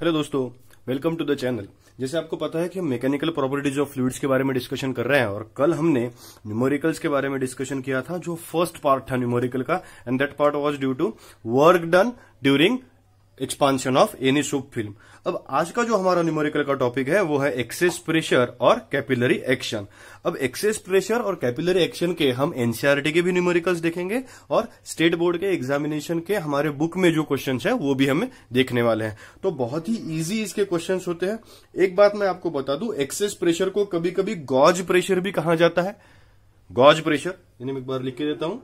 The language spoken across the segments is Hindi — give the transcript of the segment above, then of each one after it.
हेलो दोस्तों वेलकम टू द चैनल जैसे आपको पता है कि हम मैकेनिकल प्रॉपर्टीज ऑफ फ्लूड्स के बारे में डिस्कशन कर रहे हैं और कल हमने न्यूमोरिकल्स के बारे में डिस्कशन किया था जो फर्स्ट पार्ट था न्यूमोरिकल का and that part was due to work done during expansion of any soap film अब आज का जो हमारा न्यूमेरिकल का टॉपिक है वो है एक्सेस प्रेशर और कैपिलरी एक्शन अब एक्सेस प्रेशर और कैपिलरी एक्शन के हम एनसीआरटी e के भी न्यूमेरिकल्स देखेंगे और स्टेट बोर्ड के एग्जामिनेशन के हमारे बुक में जो क्वेश्चन है वो भी हमें देखने वाले हैं तो बहुत ही ईजी इसके क्वेश्चन होते हैं एक बात मैं आपको बता दू एक्सेस प्रेशर को कभी कभी गॉज प्रेशर भी कहा जाता है गॉज प्रेशर इन्हें मैं एक बार लिख के देता हूं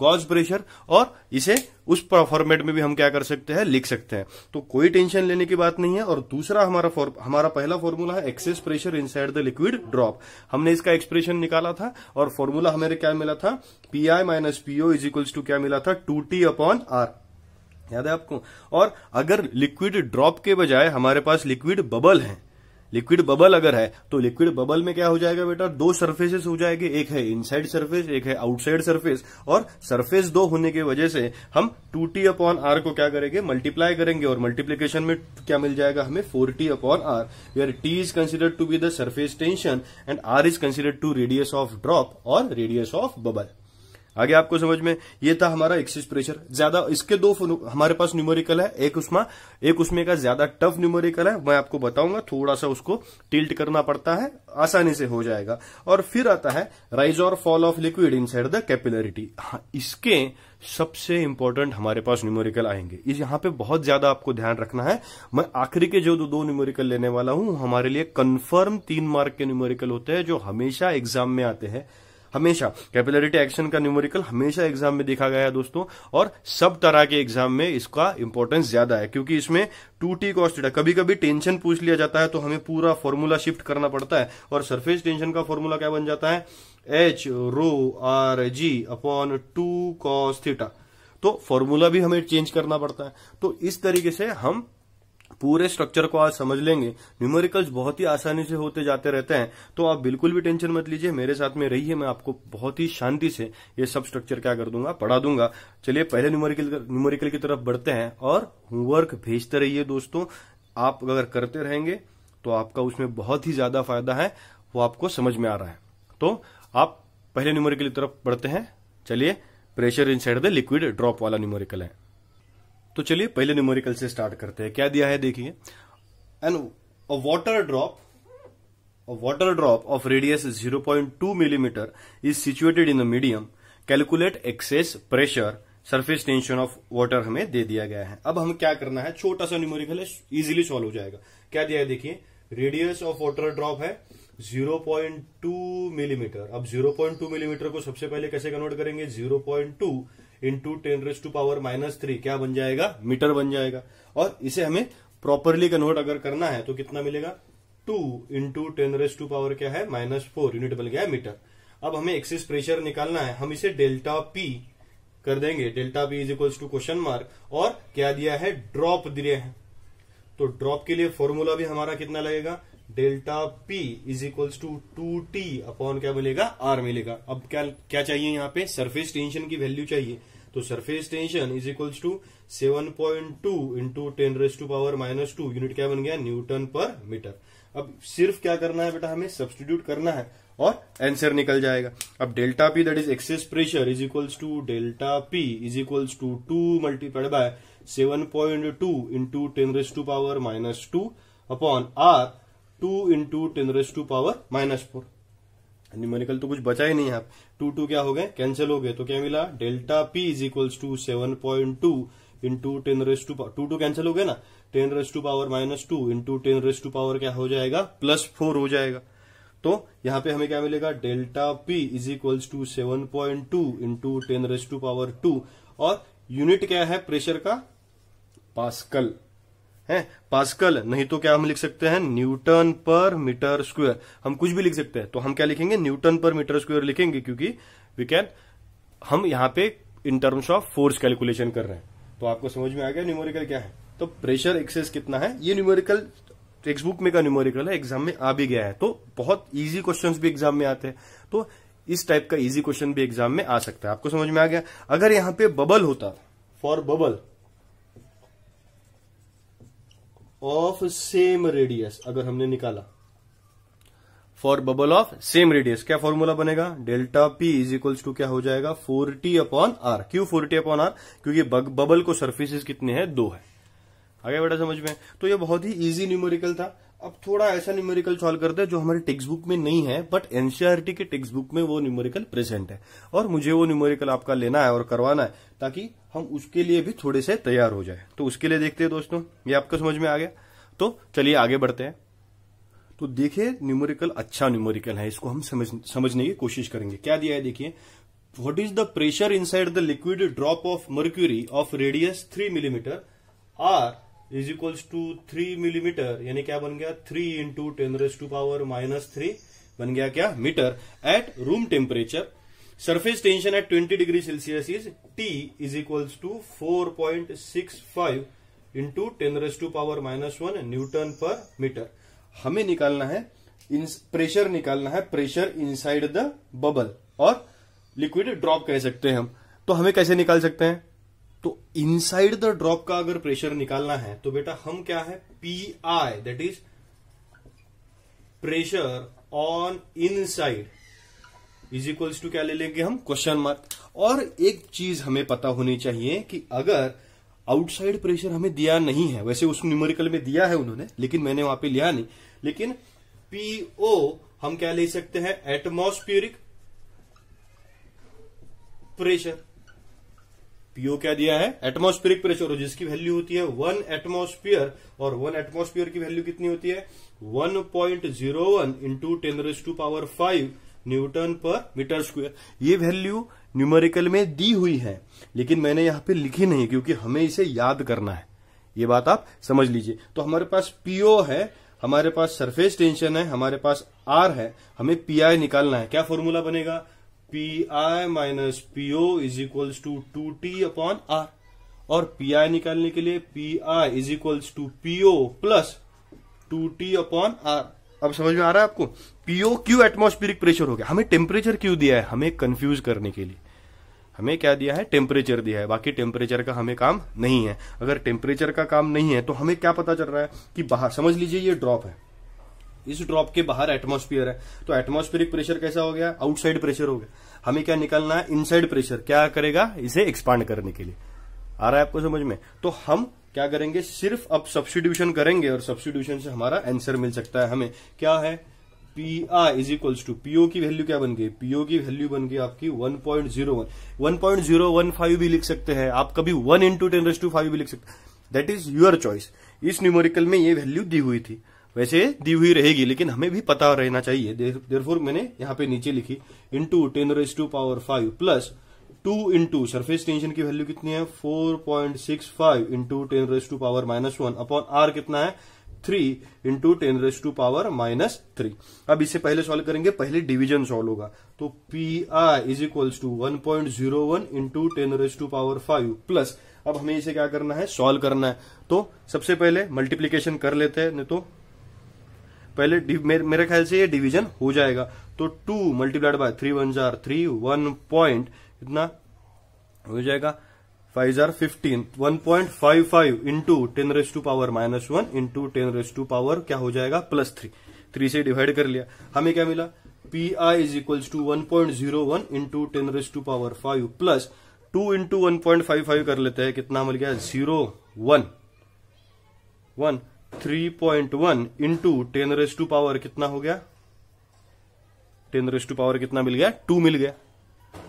गॉज प्रेशर और इसे उस फॉर्मेट में भी हम क्या कर सकते हैं लिख सकते हैं तो कोई टेंशन लेने की बात नहीं है और दूसरा हमारा हमारा पहला फॉर्मूला है excess pressure inside the liquid drop हमने इसका एक्सप्रेशन निकाला था और फॉर्मूला हमारे क्या मिला था P I minus P O is equals to क्या मिला था टू टी अपॉन आर याद है आपको और अगर लिक्विड ड्रॉप के बजाय हमारे पास लिक्विड बबल है लिक्विड बबल अगर है तो लिक्विड बबल में क्या हो जाएगा बेटा दो सर्फेसेस हो जाएंगे एक है इनसाइड सरफेस एक है आउटसाइड सरफेस और सरफेस दो होने की वजह से हम टू टी अपॉन आर को क्या करेंगे मल्टीप्लाई करेंगे और मल्टीप्लीकेशन में क्या मिल जाएगा हमें four T upon R where T is considered to be the surface tension and R is considered to radius of drop और रेडियस ऑफ बबल आगे आपको समझ में ये था हमारा एक्सिस प्रेशर ज्यादा इसके दो हमारे पास न्यूमेरिकल है एक उसमें एक उसमें का ज्यादा टफ न्यूमेरिकल है मैं आपको बताऊंगा थोड़ा सा उसको टिल्ट करना पड़ता है आसानी से हो जाएगा और फिर आता है राइज और fall of liquid inside the capillarity इसके सबसे इंपॉर्टेंट हमारे पास न्यूमेरिकल आएंगे इस यहां पे बहुत ज्यादा आपको ध्यान रखना है मैं आखिरी के जो दो न्यूमेरिकल लेने वाला हूं हमारे लिए कंफर्म तीन मार्क के न्यूमेरिकल होते हैं जो हमेशा एग्जाम में आते हैं हमेशा कैपिलरिटी एक्शन का न्यूमेरिकल हमेशा एग्जाम में देखा गया है दोस्तों और सब तरह के एग्जाम में इसका इंपॉर्टेंस ज्यादा है क्योंकि इसमें टू टी कॉस्टा कभी कभी टेंशन पूछ लिया जाता है तो हमें पूरा फॉर्मूला शिफ्ट करना पड़ता है और सरफेस टेंशन का फॉर्मूला क्या बन जाता है H rho R G upon two cos तो फॉर्मूला भी हमें चेंज करना पड़ता है तो इस तरीके से हम पूरे स्ट्रक्चर को आज समझ लेंगे न्यूमेरिकल्स बहुत ही आसानी से होते जाते रहते हैं तो आप बिल्कुल भी टेंशन मत लीजिए मेरे साथ में रहिए मैं आपको बहुत ही शांति से ये सब स्ट्रक्चर क्या कर दूंगा पढ़ा दूंगा चलिए पहले न्यूमेरिकल न्यूमेरिकल की तरफ बढ़ते हैं और होमवर्क भेजते रहिए दोस्तों आप अगर करते रहेंगे तो आपका उसमें बहुत ही ज्यादा फायदा है वो आपको समझ में आ रहा है तो आप पहले न्यूमेरिकल की तरफ बढ़ते हैं चलिए pressure inside the liquid drop वाला न्यूमेरिकल है तो चलिए पहले न्यूमेरिकल से स्टार्ट करते हैं क्या दिया है देखिए and a water drop a water drop of radius 0.2 millimetre is situated in the medium calculate excess pressure surface tension of water हमें दे दिया गया है अब हम क्या करना है छोटा सा न्यूमेरिकल है इजिली सॉल्व हो जाएगा क्या दिया है देखिए रेडियस ऑफ वॉटर ड्रॉप है 0.2 मिलीमीटर mm. अब 0.2 मिलीमीटर mm को सबसे पहले कैसे कन्वर्ट करेंगे 0.2 into ten raise to power minus three क्या बन जाएगा मीटर बन जाएगा और इसे हमें प्रॉपरली कन्वर्ट अगर करना है तो कितना मिलेगा two into ten raise to power क्या है माइनस फोर यूनिट बन गया है मीटर अब हमें एक्सिस प्रेशर निकालना है हम इसे डेल्टा पी कर देंगे delta P is equals to question mark और क्या दिया है ड्रॉप दिए हैं तो ड्रॉप के लिए फॉर्मूला भी हमारा कितना लगेगा delta P is equals to two T upon क्या मिलेगा आर मिलेगा अब क्या क्या चाहिए यहाँ पे सरफेस टेंशन की वैल्यू चाहिए तो surface tension is equals to seven point two into ten raise to power minus two unit क्या बन गया न्यूटन पर मीटर अब सिर्फ क्या करना है बेटा हमें सब्सटीट्यूट करना है और आंसर निकल जाएगा अब delta P that is excess pressure is equals to delta P is equals to two multiplied by seven point two into ten raise to power minus two upon R two into ten raise to power minus four numerical तो कुछ बचा ही नहीं है टू टू क्या हो गए कैंसिल हो गए तो क्या मिला delta P is equals to seven point two into ten raise to two two cancel हो गए ना ten raise to power minus two into ten raise to power क्या हो जाएगा प्लस फोर हो जाएगा तो यहाँ पे हमें क्या मिलेगा delta P is equals to seven point two into ten raise to power two और यूनिट क्या है प्रेशर का पास्कल है पास्कल नहीं तो क्या हम लिख सकते हैं न्यूटन पर मीटर स्क्वायर हम कुछ भी लिख सकते हैं तो हम क्या लिखेंगे न्यूटन पर मीटर स्क्वायर लिखेंगे क्योंकि वी कैन हम यहाँ पे in terms of force calculation कर रहे हैं तो आपको समझ में आ गया न्यूमोरिकल क्या है तो प्रेशर एक्सेस कितना है ये न्यूमेरिकल टेक्स बुक में का न्यूमोरिकल है एग्जाम में आ भी गया है तो बहुत इजी क्वेश्चन भी एग्जाम में आते हैं तो इस टाइप का इजी क्वेश्चन भी एग्जाम में आ सकता है आपको समझ में आ गया अगर यहां पे बबल होता for bubble of same radius अगर हमने निकाला for bubble of same radius क्या फॉर्मूला बनेगा delta P is equals to क्या हो जाएगा four T upon R Q four T upon R क्योंकि बबल को सर्फेसिस कितने हैं दो है आगे बेटा समझ में तो ये बहुत ही इजी न्यूमेरिकल था अब थोड़ा ऐसा न्यूमेरिकल सॉल्व करते हैं जो हमारे टेक्स्ट बुक में नहीं है बट एनसीआरटी के टेक्स्ट बुक में वो न्यूमेरिकल प्रेजेंट है और मुझे वो न्यूमेरिकल आपका लेना है और करवाना है ताकि हम उसके लिए भी थोड़े से तैयार हो जाए तो उसके लिए देखते हैं दोस्तों ये आपको समझ में आ गया तो चलिए आगे बढ़ते हैं तो देखिये न्यूमेरिकल अच्छा न्यूमेरिकल है इसको हम समझ समझने की कोशिश करेंगे क्या दिया है देखिए what is the pressure in the liquid drop of mercury of radius three millimetre R is equals to three millimetre यानी क्या बन गया three into ten raise to power minus three बन गया क्या metre at room temperature surface tension at twenty degree Celsius is T is equals to four point six five into ten raise to power minus one newton पर मीटर हमें निकालना है प्रेशर निकालना है प्रेशर इनसाइड द बबल और लिक्विड ड्रॉप कह सकते हैं हम तो हमें कैसे निकाल सकते हैं तो इनसाइड द ड्रॉप का अगर प्रेशर निकालना है तो बेटा हम क्या है P I that is pressure on inside is equals to क्या ले लेंगे हम क्वेश्चन मार्क और एक चीज हमें पता होनी चाहिए कि अगर आउटसाइड प्रेशर हमें दिया नहीं है वैसे उस न्यूमेरिकल में दिया है उन्होंने लेकिन मैंने वहां पे लिया नहीं लेकिन पीओ हम क्या ले सकते हैं एटमोस्फियरिक प्रेशर पीओ क्या दिया है एटमोस्फेरिक प्रेशर और जिसकी वैल्यू होती है वन एटमोस्फियर और वन एटमोस्फियर की वैल्यू कितनी होती है one point zero one into ten raise to power five newton पर मीटर स्क्वायर ये वैल्यू न्यूमेरिकल में दी हुई है लेकिन मैंने यहां पे लिखी नहीं क्योंकि हमें इसे याद करना है ये बात आप समझ लीजिए तो हमारे पास पीओ है हमारे पास सरफेस टेंशन है हमारे पास आर है हमें पीआई निकालना है क्या फॉर्मूला बनेगा P I minus P O is equals to two T upon R और पी आई निकालने के लिए P I is equals to P O plus two T upon R अब समझ में आ रहा है आपको पीओ क्यू एटमोस्फेरिक प्रेशर हो गया हमें टेम्परेचर क्यों दिया है हमें कंफ्यूज करने के लिए हमें क्या दिया है टेम्परेचर दिया है बाकी टेम्परेचर का हमें काम नहीं है अगर टेम्परेचर का काम नहीं है तो हमें क्या पता चल रहा है कि बाहर समझ लीजिए ये ड्रॉप है इस ड्रॉप के बाहर एटमोस्फियर है तो एटमोस्फेरिक प्रेशर कैसा हो गया आउटसाइड प्रेशर हो गया हमें क्या निकलना है इनसाइड प्रेशर क्या करेगा इसे एक्सपांड करने के लिए आ रहा है आपको समझ में तो हम क्या करेंगे सिर्फ अब सब्सिट्यूशन करेंगे और सब्सिट्यूशन से हमारा आंसर मिल सकता है हमें क्या है P R is equals to PO की वैल्यू क्या बन गई पीओ की वैल्यू बन गई आपकी 1.01 1.015 भी लिख सकते हैं आप कभी 1 into ten raise to five भी लिख सकते हैं दैट इज योर चॉइस इस न्यूमोरिकल में ये वैल्यू दी हुई थी वैसे दी हुई रहेगी लेकिन हमें भी पता रहना चाहिए देरफोर मैंने यहाँ पे नीचे लिखी into ten raise to power five plus two into surface tension की वैल्यू कितनी है four point six five into ten raise to power minus one upon R कितना है three into ten raise to power minus three अब इससे पहले सॉल्व करेंगे पहले डिवीजन सॉल्व होगा तो P I is equals to one point zero one into ten raise to power five plus अब हमें इसे क्या करना है सॉल्व करना है तो सबसे पहले मल्टीप्लीकेशन कर लेते हैं नहीं तो पहले मेरे, मेरे ख्याल से ये डिवीजन हो जाएगा तो two multiplied by three one जार थ्री वन पॉइंट इतना हो जाएगा फाइव जार fifteen one point five five into ten raise to power minus one into ten raise to power क्या हो जाएगा प्लस थ्री थ्री से डिवाइड कर लिया हमें क्या मिला P I is equals to one point zero one into ten raise to power five plus two into one point five five कर लेते हैं कितना मिल गया zero one one three point one into ten raise to power कितना हो गया टेन रेस टू पावर कितना मिल गया टू मिल गया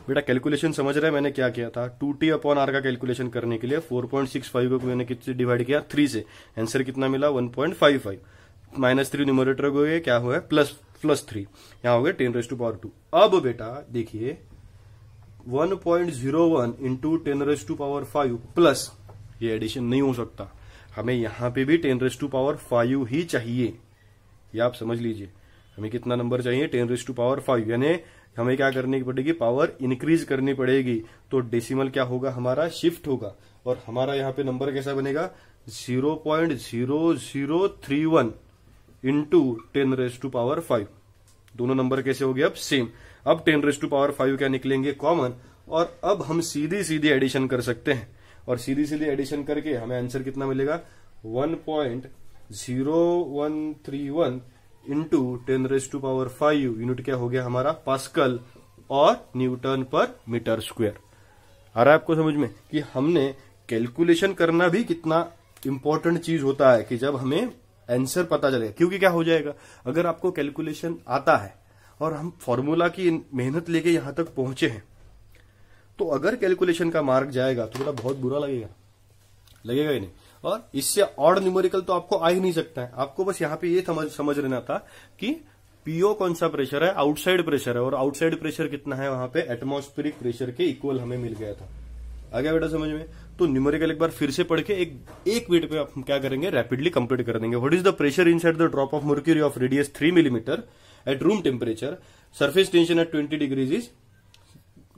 बेटा कैलकुलेशन समझ रहे हैं मैंने क्या किया था टू टी अपॉन आर का कैलकुलेशन करने के लिए फोर पॉइंट सिक्स फाइव को मैंने कितने डिवाइड किया थ्री से आंसर कितना मिला one point five five minus three numerator हो गए क्या हुआ प्लस प्लस थ्री यहां हो गया ten raise to power two अब बेटा देखिए one point zero one into ten raise to power five plus ये एडिशन नहीं हो सकता हमें यहाँ पे भी ten raise to power five ही चाहिए ये आप समझ लीजिए हमें कितना नंबर चाहिए ten raise to power five यानी हमें क्या करनी पड़ेगी पावर इंक्रीज करनी पड़ेगी तो डेसिमल क्या होगा हमारा शिफ्ट होगा और हमारा यहाँ पे नंबर कैसा बनेगा zero point zero zero three one into ten raise to power five दोनों नंबर कैसे हो गए अब सेम अब ten raise to power five क्या निकलेंगे कॉमन और अब हम सीधी सीधी एडिशन कर सकते हैं और सीधी सीधी एडिशन करके हमें आंसर कितना मिलेगा one point zero one three one into ten raise to power five unit क्या हो गया हमारा पास्कल और न्यूटन पर मीटर स्क्वायर आ रहा है आपको समझ में कि हमने कैलकुलेशन करना भी कितना इंपॉर्टेंट चीज होता है कि जब हमें आंसर पता चलेगा क्योंकि क्या हो जाएगा अगर आपको कैलकुलेशन आता है और हम फॉर्मूला की मेहनत लेके यहां तक पहुंचे हैं तो अगर कैलकुलेशन का मार्क जाएगा तो बेटा बहुत बुरा लगेगा लगेगा ही नहीं और इससे ऑड न्यूमेरिकल तो आपको आ ही नहीं सकता है आपको बस यहां पे ये समझ समझ लेना था कि पीओ कौन सा प्रेशर है आउटसाइड प्रेशर है और आउटसाइड प्रेशर कितना है वहां पे एटमोस्फेरिक प्रेशर के इक्वल हमें मिल गया था आ गया बेटा समझ में तो न्यूमेरिकल एक बार फिर से पढ़ के एक एक मिनट पे आप क्या करेंगे रैपिडली कंप्लीट कर देंगे what is the pressure in the drop of mercury of radius three millimetre at room temperature surface tension at twenty degrees is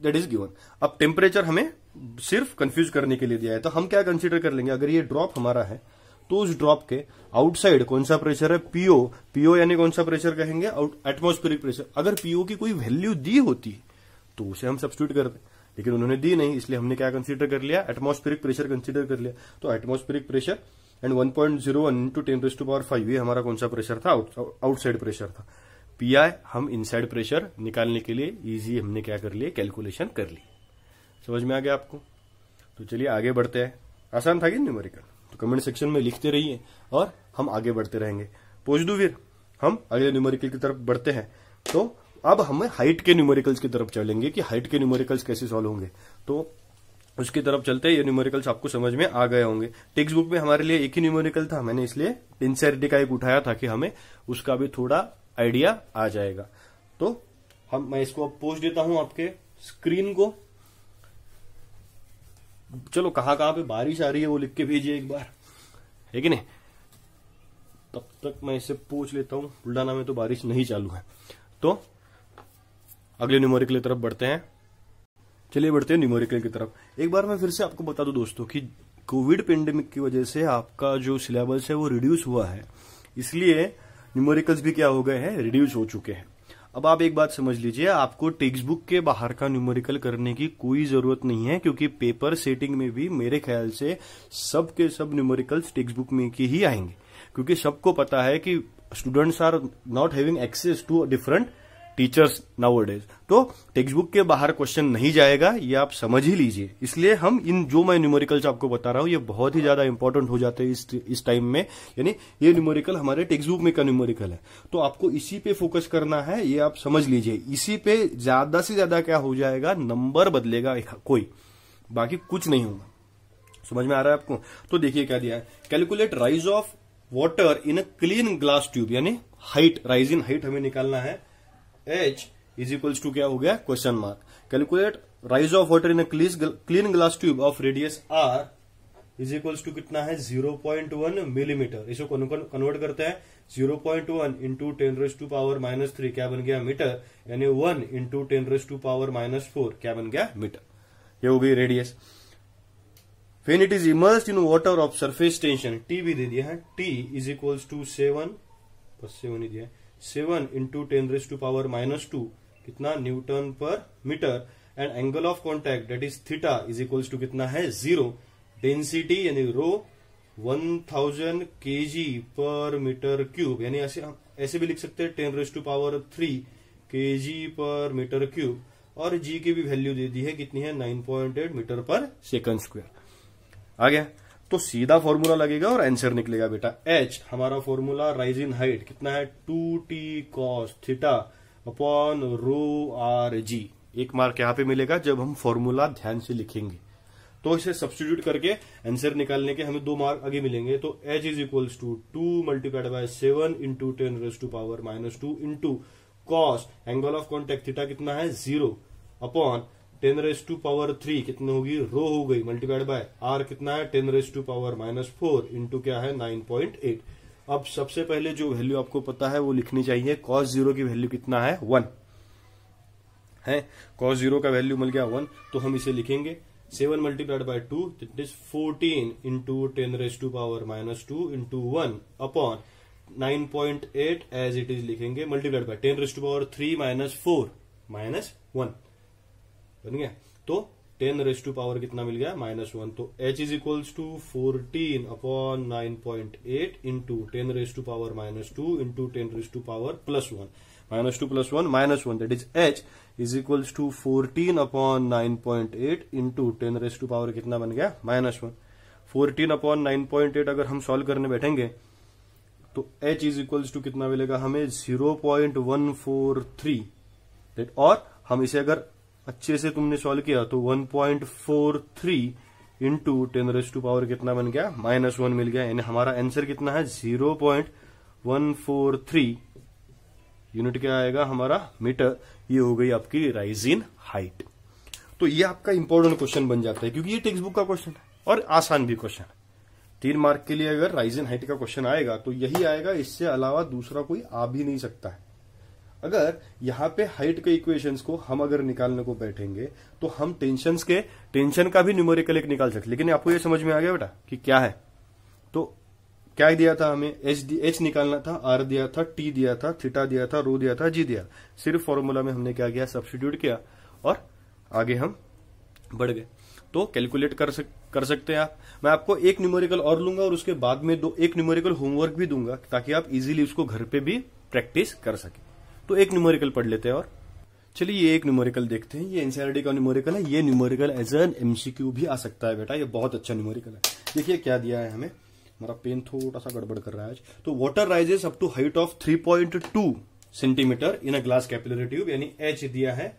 that is given अब टेम्परेचर हमें सिर्फ कंफ्यूज करने के लिए दिया है तो हम क्या कंसिडर कर लेंगे अगर ये ड्रॉप हमारा है तो उस ड्रॉप के आउटसाइड कौन सा प्रेशर है पीओ पीओ यानी कौन सा प्रेशर कहेंगे एटमोस्फेरिक प्रेशर अगर पीओ की कोई वैल्यू दी होती तो उसे हम सब्सिट्यूट करते लेकिन उन्होंने दी नहीं इसलिए हमने क्या कंसिडर कर लिया एटमोस्फेरिक प्रेशर कंसिडर कर लिया तो atmospheric pressure and one point zero one ten to power five ये हमारा कौन सा प्रेशर था आउटसाइड प्रेशर था पीआई हम इनसाइड प्रेशर निकालने के लिए इजी हमने क्या कर लिया कैलकुलेशन कर ली समझ में आ गया आपको तो चलिए आगे बढ़ते हैं आसान था कि न्यूमेरिकल तो कमेंट सेक्शन में लिखते रहिए और हम आगे बढ़ते रहेंगे पूछ दू फिर हम अगले न्यूमेरिकल की तरफ बढ़ते हैं तो अब हमें हाइट के न्यूमेरिकल्स की तरफ चलेंगे कि हाइट के न्यूमेरिकल्स कैसे सॉल्व होंगे तो उसकी तरफ चलते ये न्यूमेरिकल्स आपको समझ में आ गए होंगे टेक्स्ट बुक में हमारे लिए एक ही न्यूमेरिकल था मैंने इसलिए पिंसरडी का एक उठाया था कि हमें उसका भी थोड़ा आइडिया आ जाएगा तो हम मैं इसको अब पोस्ट देता हूं आपके स्क्रीन को चलो कहां कहां पे बारिश आ रही है वो लिख के भेजिए एक बार है कि नहीं तब तक मैं इसे पूछ लेता हूं बुल्डाना में तो बारिश नहीं चालू है तो अगले न्यूमोरिकल की तरफ बढ़ते हैं चलिए बढ़ते हैं न्यूमोरिकल की तरफ एक बार मैं फिर से आपको बता दूं दोस्तों कि कोविड पेंडेमिक की वजह से आपका जो सिलेबस है वो रिड्यूस हुआ है इसलिए न्यूमेरिकल्स भी क्या हो गए हैं रिड्यूस हो चुके हैं अब आप एक बात समझ लीजिए आपको टेक्स्ट बुक के बाहर का न्यूमेरिकल करने की कोई जरूरत नहीं है क्योंकि पेपर सेटिंग में भी मेरे ख्याल से सब के सब न्यूमेरिकल्स टेक्स्ट बुक में की ही आएंगे क्योंकि सबको पता है कि students are not having access to different teachers now तो टेक्स्ट बुक के बाहर क्वेश्चन नहीं जाएगा ये आप समझ ही लीजिए इसलिए हम इन जो मैं न्यूमेरिकल्स आपको बता रहा हूं ये बहुत ही ज्यादा इंपॉर्टेंट हो जाते हैं इस इस टाइम में यानी ये न्यूमेरिकल हमारे टेक्स्ट बुक में का न्यूमेरिकल है तो आपको इसी पे फोकस करना है ये आप समझ लीजिए इसी पे ज्यादा से ज्यादा क्या हो जाएगा नंबर बदलेगा कोई बाकी कुछ नहीं होगा समझ में आ रहा है आपको तो देखिए क्या दिया है calculate rise of water in a clean glass tube यानी हाइट राइज इन हाइट हमें निकालना है एच इज इक्वल्स टू क्या हो गया question mark calculate rise of water in clean glass tube of radius R is equals to कितना है 0.1 मिलीमीटर इसको कन्वर्ट करते हैं 0.1 point one into ten raise to power minus three क्या बन गया मीटर यानी one into ten raise to power minus four क्या बन गया मीटर ये हो गई radius when it is immerse in water of surface tension T भी दे दिया है T is equals to seven बस सेवन ही दिया है seven into ten raise to power minus two कितना न्यूटन पर metre and angle of contact that is theta is equals to कितना है जीरो डेंसिटी यानी रो वन थाउजेंड के जी पर मीटर क्यूब यानी ऐसे हम ऐसे भी लिख सकते हैं ten raise to power three K G पर मीटर क्यूब और जी की भी वैल्यू दे दी है कितनी है nine point eight metre per second square आ गया तो सीधा फॉर्मूला लगेगा और आंसर निकलेगा बेटा एच हमारा फॉर्मूला राइज इन हाइट कितना है two T cos theta upon rho R G एक मार्क यहां पे मिलेगा जब हम फॉर्मूला ध्यान से लिखेंगे तो इसे सब्सटीट्यूट करके आंसर निकालने के हमें दो मार्क आगे मिलेंगे तो H is equal to two multiplied by seven into ten raise to power minus two into cos angle of contact theta कितना है zero upon ten raise to power three कितनी होगी रो हो गई मल्टीप्लाइड बाय आर कितना है ten raise to power minus four into क्या है नाइन पॉइंट एट अब सबसे पहले जो वैल्यू आपको पता है वो लिखनी चाहिए कॉस जीरो की वैल्यू कितना है वन है कॉस जीरो का वैल्यू मिल गया वन तो हम इसे लिखेंगे seven multiplied by two it is fourteen into ten raise to power minus two into one upon nine point eight as it is लिखेंगे multiplied by ten raise to power three minus four minus one बन गया तो टेन रेस टू पावर कितना मिल गया माइनस वन तो H is equals to fourteen upon nine point eight into ten raise to power minus two into ten raise to power plus one minus two plus one minus one that is H is equals to fourteen upon nine point eight into ten raise to power कितना बन गया minus one fourteen upon nine point eight अगर हम सॉल्व करने बैठेंगे तो एच इज इक्वल्स टू कितना मिलेगा हमें zero point one four three और हम इसे अगर अच्छे से तुमने सॉल्व किया तो 1.43 point four three into ten raise to power कितना बन गया माइनस वन मिल गया यानी हमारा आंसर कितना है zero point one four three unit क्या आएगा हमारा मीटर ये हो गई आपकी राइज इन हाइट तो ये आपका इंपॉर्टेंट क्वेश्चन बन जाता है क्योंकि ये टेक्स्ट बुक का क्वेश्चन है और आसान भी क्वेश्चन है तीन मार्क के लिए अगर राइज इन हाइट का क्वेश्चन आएगा तो यही आएगा इससे अलावा दूसरा कोई आ भी नहीं सकता है अगर यहाँ पे हाइट के इक्वेशंस को हम अगर निकालने को बैठेंगे तो हम टेंशन के टेंशन का भी न्यूमोरिकल एक निकाल सकते लेकिन आपको ये समझ में आ गया बेटा कि क्या है तो क्या दिया था हमें एच डी एच निकालना था आर दिया था टी दिया था थीटा दिया था रो दिया था जी दिया सिर्फ फॉर्मूला में हमने क्या किया सब्सिट्यूट किया और आगे हम बढ़ गए तो कैलकुलेट कर सक कर सकते हैं आप मैं आपको एक न्यूमेरिकल और लूंगा और उसके बाद में दो एक न्यूमेरिकल होमवर्क भी दूंगा ताकि आप इजीली उसको घर पे भी प्रैक्टिस कर सकें तो एक न्यूमोरिकल पढ़ लेते हैं और चलिए ये एक न्यूमोरिकल देखते हैं ये एनसीआरटी का न्यूमोरिकल है ये न्यूमोरिकल एज एन एमसीक्यू भी आ सकता है बेटा ये बहुत अच्छा न्यूमोरिकल है देखिए क्या दिया है हमें हमारा पेन थोड़ा सा गड़बड़ कर रहा है आज तो water rises up to height of 3.2 centimetre in a glass capillary tube यानी एच दिया है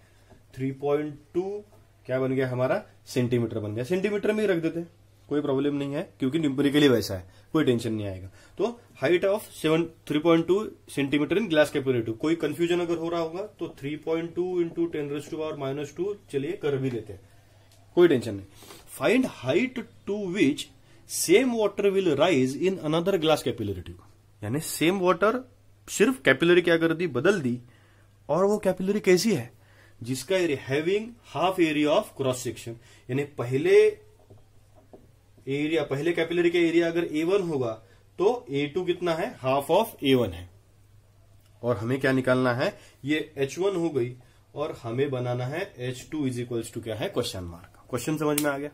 3.2 क्या बन गया हमारा सेंटीमीटर बन गया सेंटीमीटर में ही रख देते हैं कोई प्रॉब्लम नहीं है क्योंकि न्यूमेरिकली वैसा है कोई टेंशन नहीं आएगा तो height of seven three point two centimetre in glass capillary कोई कंफ्यूजन अगर हो रहा होगा तो three point two into ten raise to और माइनस टू चलिए कर भी लेते हैं कोई टेंशन नहीं find height to which same water will rise in another glass capillary यानी सेम वाटर सिर्फ कैपिलरी क्या कर दी बदल दी और वो कैपिलरी कैसी है जिसका area having half area of cross section यानी पहले एरिया पहले कैपिलरी का एरिया अगर ए वन होगा तो ए टू कितना है हाफ ऑफ ए वन है और हमें क्या निकालना है ये एच वन हो गई और हमें बनाना है H two is equals to क्या है क्वेश्चन मार्क क्वेश्चन समझ में आ गया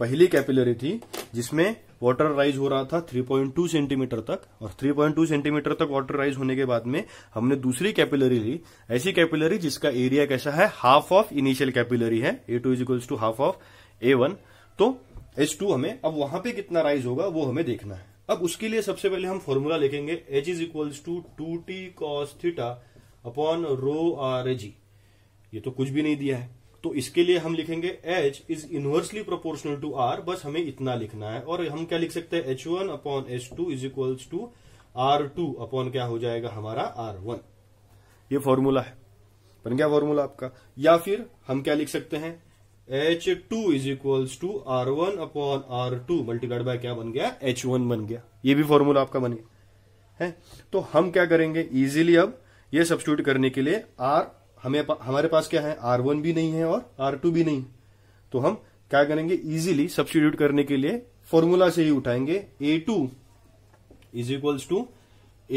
पहली कैपिलरी थी जिसमें वाटर राइज हो रहा था 3.2 सेंटीमीटर तक और 3.2 सेंटीमीटर तक वाटर राइज होने के बाद में हमने दूसरी कैपिलरी ली ऐसी कैपिलरी जिसका एरिया कैसा है हाफ ऑफ इनिशियल कैपिलरी है A two is equals to half of A one तो एच टू हमें अब वहां पे कितना राइज होगा वो हमें देखना है अब उसके लिए सबसे पहले हम फॉर्मूला लिखेंगे H is equals to two T cos theta upon rho R G ये तो कुछ भी नहीं दिया है तो इसके लिए हम लिखेंगे H is inversely proportional to R बस हमें इतना लिखना है और हम क्या लिख सकते हैं H one upon H two is equals to R two upon क्या हो जाएगा हमारा आर वन ये फॉर्मूला है बन गया फॉर्मूला आपका या फिर हम क्या लिख सकते हैं H two is equals to R one upon R two multiplied by क्या बन गया एच वन बन गया ये भी फॉर्मूला आपका बन गया है तो हम क्या करेंगे इजिली अब ये सब्सटीट्यूट करने के लिए आर हमें हमारे पास क्या है आर वन भी नहीं है और आर टू भी नहीं तो हम क्या करेंगे इजिली सब्सटीट्यूट करने के लिए फॉर्मूला से ही उठाएंगे A two is equals to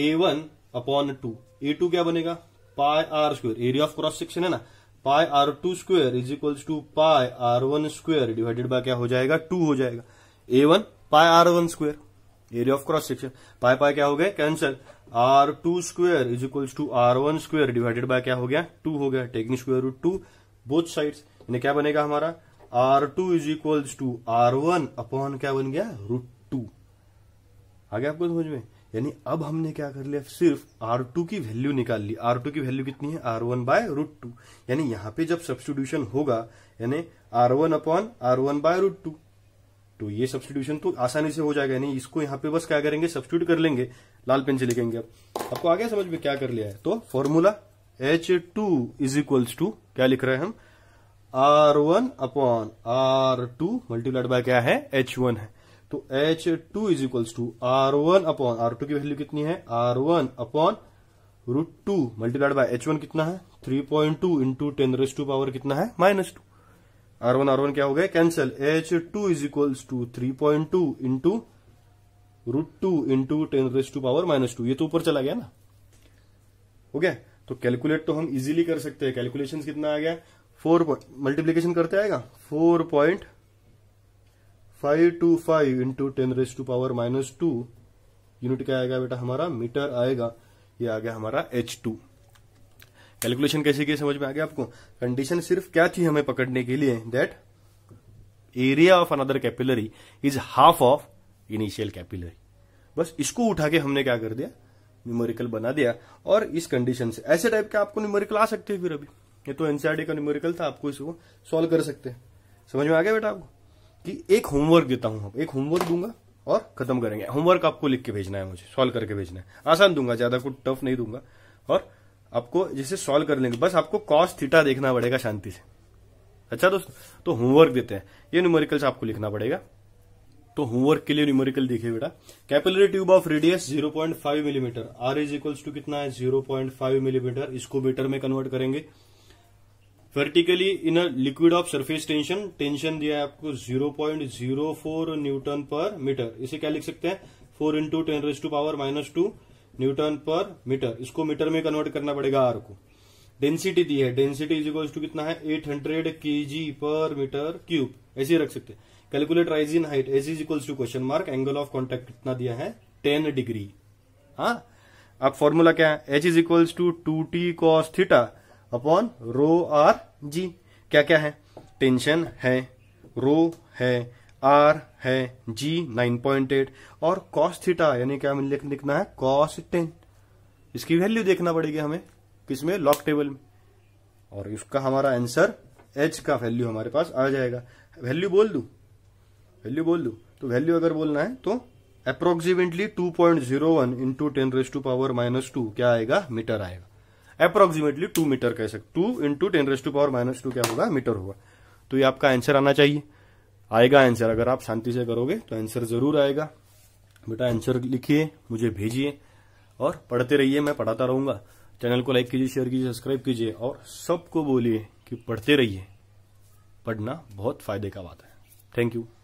A one upon two A two क्या बनेगा pi R square area of cross section है ना pi R two square is equal to pi R one square divided by क्या हो जाएगा टू हो जाएगा A one pi R one square area of cross section pi pi क्या हो गया cancel R two square is equal to R one square divided by क्या हो गया टू हो गया taking square root to both side इन्हें क्या बनेगा हमारा R two is equal to R one upon क्या बन गया रूट टू आ गया आपको समझ में यानी अब हमने क्या कर लिया सिर्फ R2 की वैल्यू निकाल ली R2 की वैल्यू कितनी है R1 one by root to यानी यहां पे जब सब्सटीट्यूशन होगा यानी R1 one upon R one by root two तो ये सब्सटीट्यूशन तो आसानी से हो जाएगा यानी इसको यहाँ पे बस क्या करेंगे सब्सिट्यूट कर लेंगे लाल पेन से लिखेंगे अब आपको आ गया समझ में क्या कर लिया है तो formula H two is equals to क्या लिख रहे हैं हम R one upon R two multiplied by क्या है एच वन है तो H two is equals to R one upon R two की वैल्यू कितनी है R one upon root two multiplied by H one कितना है three point two into ten raise to power कितना है minus two R one R one क्या हो गया cancel H two is equals to three point two into root two into ten raise to power minus two ये तो ऊपर चला गया ना हो गया तो कैलकुलेट तो हम इजीली कर सकते हैं कैलकुलेशन कितना आ गया फोर पॉइंट मल्टीप्लीकेशन करते आएगा four point five two five into ten raise to power minus two unit क्या आएगा बेटा हमारा मीटर आएगा ये आ गया हमारा एच टू कैलकुलेशन कैसे की समझ में आ गया आपको कंडीशन सिर्फ क्या थी हमें पकड़ने के लिए that area of another capillary is half of initial capillary बस इसको उठा के हमने क्या कर दिया न्यूमेरिकल बना दिया और इस कंडीशन से ऐसे टाइप के आपको न्यूमेरिकल आ सकते हैं फिर अभी ये तो एनसीआरडी e का न्यूमेरिकल था आपको इसको सॉल्व कर सकते हैं समझ में आ गया बेटा आपको कि एक होमवर्क देता हूं एक होमवर्क दूंगा और खत्म करेंगे होमवर्क आपको लिख के भेजना है मुझे सॉल्व करके भेजना है आसान दूंगा ज्यादा कुछ टफ नहीं दूंगा और आपको जैसे सॉल्व कर लेंगे बस आपको कॉस्ट थीटा देखना पड़ेगा शांति से अच्छा दोस्तों तो होमवर्क देते हैं ये न्यूमेरिकल्स आपको लिखना पड़ेगा तो होमवर्क के लिए न्यूमेरिकल देखिए बेटा capillary tube of radius 0.5 millimetre R is equals to कितना है 0.5 मिलीमीटर इसको मीटर में कन्वर्ट करेंगे vertically in a liquid of surface tension tension दिया है आपको 0.04 न्यूटन पर मीटर इसे क्या लिख सकते हैं four into ten raise to power minus two newton पर मीटर इसको मीटर में कन्वर्ट करना पड़ेगा आर को डेंसिटी दी है डेंसिटी इज इक्वल टू कितना है 800 हंड्रेड के जी पर मीटर क्यूब ऐसे रख सकते हैं calculate rise in height S is equals to question mark angle of contact कितना दिया है टेन डिग्री हाँ अब फॉर्मूला क्या है H is equals to two T cos theta upon rho R G क्या क्या है टेंशन है रो है आर है जी 9.8 और कॉस थीटा यानी क्या हमें लिखना है कॉस टेन इसकी वैल्यू देखना पड़ेगी हमें किसमें लॉक टेबल में और इसका हमारा आंसर एच का वैल्यू हमारे पास आ जाएगा वैल्यू बोल दू वैल्यू बोल दू तो वैल्यू अगर बोलना है तो approximately 2.01 point zero one into ten raise to power minus two क्या आएगा मीटर आएगा अप्रोक्सीमेटली टू मीटर कह सकते two into ten raise to power minus two क्या होगा मीटर होगा तो ये आपका आंसर आना चाहिए आएगा आंसर अगर आप शांति से करोगे तो आंसर जरूर आएगा बेटा आंसर लिखिए मुझे भेजिए और पढ़ते रहिए मैं पढ़ाता रहूंगा चैनल को लाइक कीजिए शेयर कीजिए सब्सक्राइब कीजिए और सबको बोलिए कि पढ़ते रहिए पढ़ना बहुत फायदे का बात है थैंक यू